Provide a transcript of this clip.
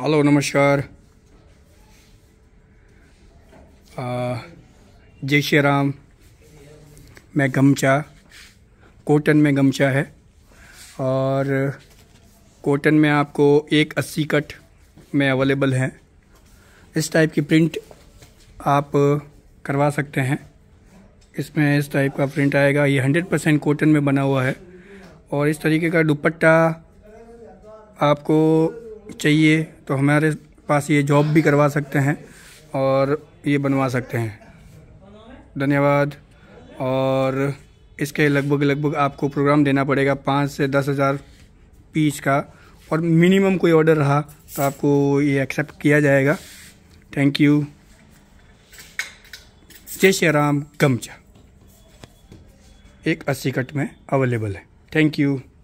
hello नमस्कार जय श्री राम मैं गमचा कॉटन में गमचा है और कॉटन में आपको एक अस्सी कट में अवेलेबल है इस टाइप की प्रिंट आप करवा सकते हैं इसमें इस टाइप का प्रिंट आएगा ये हंड्रेड परसेंट कॉटन में बना हुआ है और इस तरीके का दुपट्टा आपको चाहिए तो हमारे पास ये जॉब भी करवा सकते हैं और ये बनवा सकते हैं धन्यवाद और इसके लगभग लगभग आपको प्रोग्राम देना पड़ेगा पाँच से दस हज़ार पीस का और मिनिमम कोई ऑर्डर रहा तो आपको ये एक्सेप्ट किया जाएगा थैंक यू जय श्री राम गमचा एक अस्सी कट में अवेलेबल है थैंक यू